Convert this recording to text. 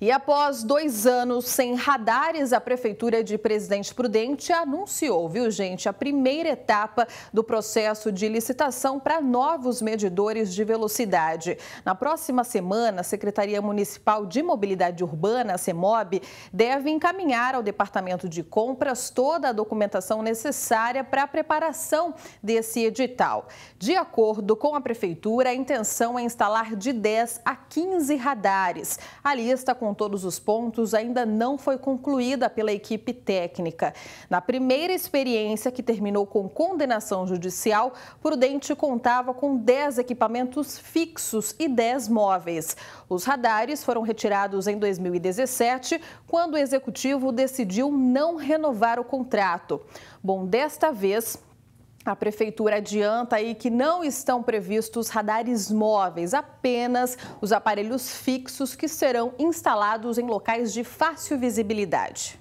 E após dois anos sem radares, a Prefeitura de Presidente Prudente anunciou, viu gente, a primeira etapa do processo de licitação para novos medidores de velocidade. Na próxima semana, a Secretaria Municipal de Mobilidade Urbana, a CEMOB, deve encaminhar ao Departamento de Compras toda a documentação necessária para a preparação desse edital. De acordo com a Prefeitura, a intenção é instalar de 10 a 15 radares. A lista com com todos os pontos ainda não foi concluída pela equipe técnica. Na primeira experiência, que terminou com condenação judicial, Prudente contava com 10 equipamentos fixos e 10 móveis. Os radares foram retirados em 2017, quando o executivo decidiu não renovar o contrato. Bom, desta vez, a prefeitura adianta aí que não estão previstos radares móveis, apenas os aparelhos fixos que serão instalados em locais de fácil visibilidade.